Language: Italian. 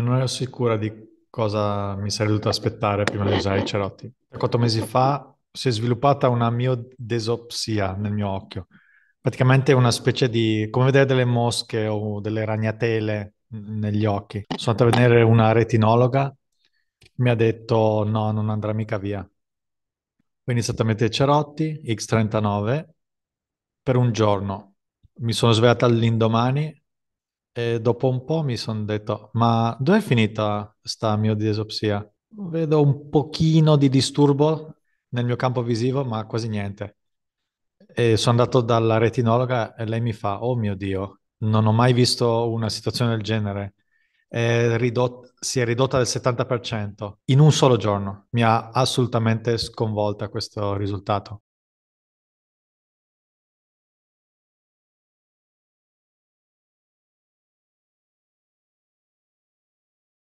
Non ero sicura di cosa mi sarei dovuto aspettare prima di usare i cerotti. Quattro mesi fa si è sviluppata una miodesopsia nel mio occhio. Praticamente una specie di... come vedere delle mosche o delle ragnatele negli occhi. Sono andato a vedere una retinologa, mi ha detto no, non andrà mica via. Ho iniziato a mettere i cerotti, X39, per un giorno. Mi sono svegliato all'indomani e dopo un po' mi sono detto, ma dov'è finita sta miodiesopsia? Vedo un pochino di disturbo nel mio campo visivo, ma quasi niente. E sono andato dalla retinologa e lei mi fa, oh mio Dio, non ho mai visto una situazione del genere. È ridot- si è ridotta del 70% in un solo giorno. Mi ha assolutamente sconvolta questo risultato.